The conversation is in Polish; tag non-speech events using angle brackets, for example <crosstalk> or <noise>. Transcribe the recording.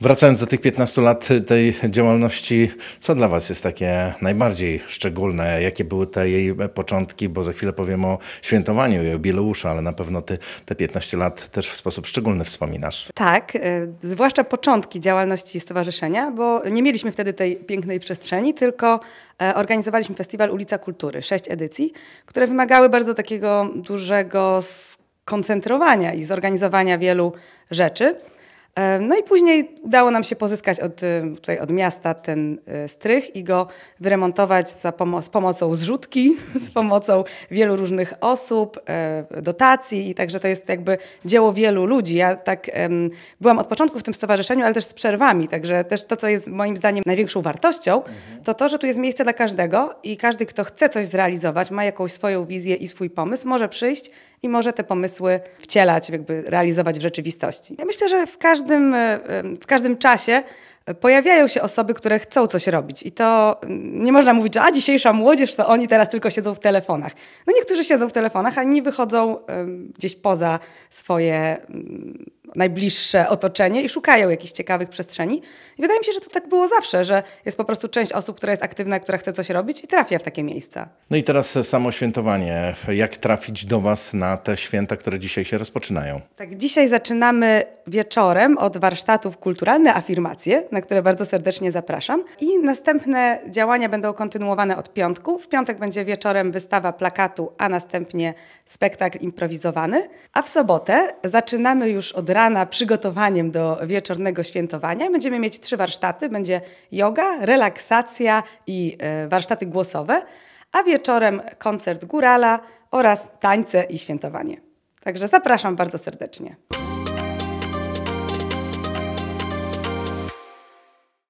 Wracając do tych 15 lat tej działalności, co dla Was jest takie najbardziej szczególne? Jakie były te jej początki? Bo za chwilę powiem o świętowaniu i o jubileuszu, ale na pewno Ty te 15 lat też w sposób szczególny wspominasz. Tak, e, zwłaszcza początki działalności stowarzyszenia, bo nie mieliśmy wtedy tej pięknej przestrzeni, tylko e, organizowaliśmy festiwal Ulica Kultury, sześć edycji, które wymagały bardzo takiego dużego skoncentrowania i zorganizowania wielu rzeczy. No i później udało nam się pozyskać od, tutaj od miasta ten e, strych i go wyremontować za pomo z pomocą zrzutki, <laughs> z pomocą wielu różnych osób, e, dotacji i także to jest jakby dzieło wielu ludzi. Ja tak um, byłam od początku w tym stowarzyszeniu, ale też z przerwami, także też to, co jest moim zdaniem największą wartością, mhm. to to, że tu jest miejsce dla każdego i każdy, kto chce coś zrealizować, ma jakąś swoją wizję i swój pomysł, może przyjść i może te pomysły wcielać, jakby realizować w rzeczywistości. Ja myślę, że w każdym każdym, e, w każdym czasie e, pojawiają się osoby, które chcą coś robić. I to mm, nie można mówić, że a dzisiejsza młodzież to oni teraz tylko siedzą w telefonach. No niektórzy siedzą w telefonach, a nie wychodzą gdzieś poza swoje mm, najbliższe otoczenie i szukają jakichś ciekawych przestrzeni. I wydaje mi się, że to tak było zawsze, że jest po prostu część osób, która jest aktywna, która chce coś robić i trafia w takie miejsca. No i teraz e, samo świętowanie. Jak trafić do Was na te święta, które dzisiaj się rozpoczynają? Tak, dzisiaj zaczynamy wieczorem od warsztatów kulturalne afirmacje, na które bardzo serdecznie zapraszam. I następne działania będą kontynuowane od piątku. W piątek będzie wieczorem wystawa plakatu, a następnie spektakl improwizowany. A w sobotę zaczynamy już od rana przygotowaniem do wieczornego świętowania. Będziemy mieć trzy warsztaty. Będzie yoga, relaksacja i e, warsztaty głosowe, a wieczorem koncert górala oraz tańce i świętowanie. Także zapraszam bardzo serdecznie.